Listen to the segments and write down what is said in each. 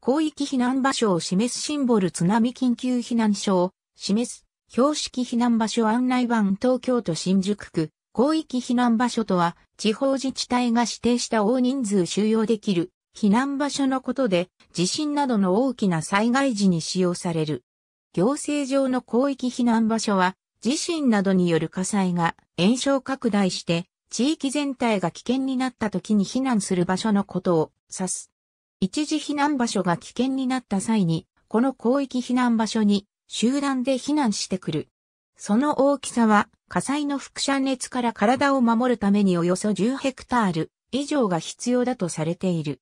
広域避難場所を示すシンボル津波緊急避難所を示す標識避難場所案内版東京都新宿区広域避難場所とは地方自治体が指定した大人数収容できる避難場所のことで地震などの大きな災害時に使用される。行政上の広域避難場所は地震などによる火災が炎症拡大して地域全体が危険になった時に避難する場所のことを指す。一時避難場所が危険になった際に、この広域避難場所に集団で避難してくる。その大きさは火災の輻射熱から体を守るためにおよそ10ヘクタール以上が必要だとされている。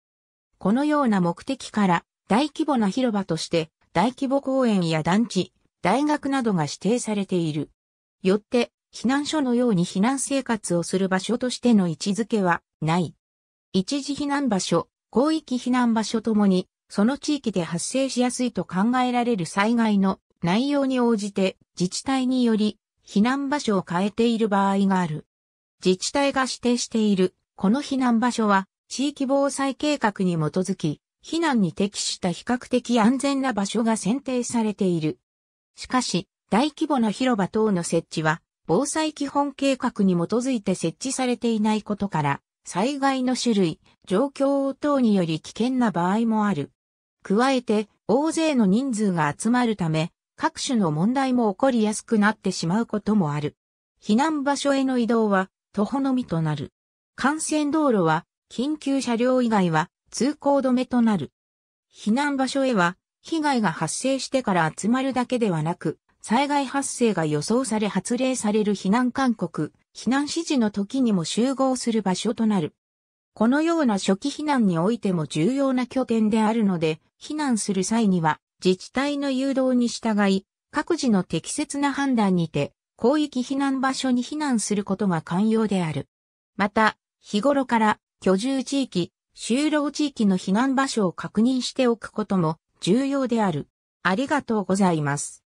このような目的から大規模な広場として大規模公園や団地、大学などが指定されている。よって避難所のように避難生活をする場所としての位置づけはない。一時避難場所広域避難場所ともに、その地域で発生しやすいと考えられる災害の内容に応じて自治体により避難場所を変えている場合がある。自治体が指定しているこの避難場所は地域防災計画に基づき避難に適した比較的安全な場所が選定されている。しかし大規模な広場等の設置は防災基本計画に基づいて設置されていないことから災害の種類、状況等により危険な場合もある。加えて、大勢の人数が集まるため、各種の問題も起こりやすくなってしまうこともある。避難場所への移動は、徒歩のみとなる。幹線道路は、緊急車両以外は、通行止めとなる。避難場所へは、被害が発生してから集まるだけではなく、災害発生が予想され発令される避難勧告、避難指示の時にも集合する場所となる。このような初期避難においても重要な拠点であるので、避難する際には自治体の誘導に従い、各自の適切な判断にて、広域避難場所に避難することが肝要である。また、日頃から居住地域、就労地域の避難場所を確認しておくことも重要である。ありがとうございます。